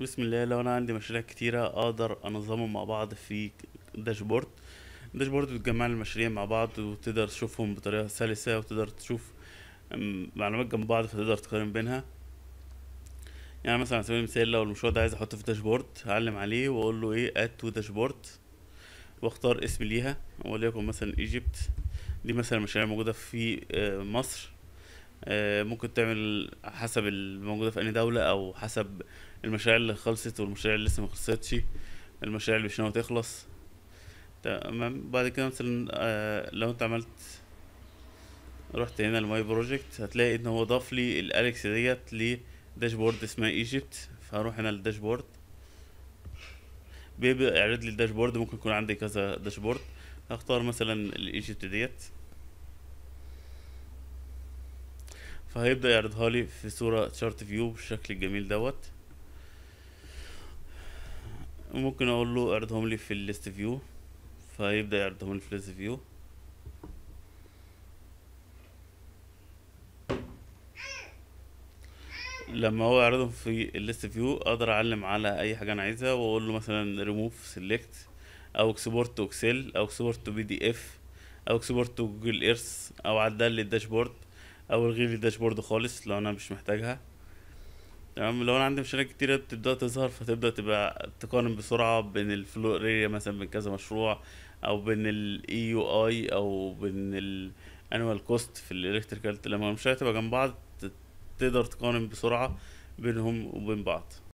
بسم الله لو انا عندي مشاريع كتيرة اقدر انظمهم مع بعض في داشبورد الداشبورد بتجمع المشاريع مع بعض وتقدر تشوفهم بطريقة سلسة وتقدر تشوف معلومات جنب بعض فتقدر تقارن بينها يعني مثلا على سبيل المثال لو المشروع ده عايز احطه في داشبورد هعلم عليه واقول له ايه اد تو داشبورد واختار اسم ليها وليكن مثلا ايجيبت دي مثلا مشاريع موجودة في آه، مصر آه، ممكن تعمل حسب الموجوده في اي دوله او حسب المشاريع اللي خلصت والمشاريع اللي لسه مخلصتش المشاريع اللي مش ناويه تخلص تمام بعد كده مثلا آه، لو انت عملت رحت هنا لماي بروجكت هتلاقي ان هو ضاف لي الاليكس ديت لداشبورد اسمها ايجيبت فهروح هنا للداشبورد بيبقى يعرض لي الداشبورد ممكن يكون عندي كذا داشبورد هختار مثلا الايجيبت ديت فهيبدأ يعرضها لي في صورة شارت فيو بالشكل الجميل دوت ممكن اقول له اعرضهم لي في الليست فيو فهيبدأ يعرضهم لي في الليست فيو لما هو يعرضهم في الليست فيو اقدر اعلم على اي حاجه انا عايزها واقول له مثلا ريموف سيلكت او اكسبورت تو اكسل او اكسبورت تو بي دي اف او اكسبورت تو جوجل ايرث او عدل للداشبورد اول غير الداشبورد خالص لو انا مش محتاجها تمام لو انا عندي مشاريع كتيرة بتبدا تظهر فتبدا تبقى تقارن بسرعه بين الفلو اريا مثلا بين كذا مشروع او بين الاي يو e اي او بين الانوال كوست في الالكتريكال لما المشاريع تبقى جنب بعض تقدر تقارن بسرعه بينهم وبين بعض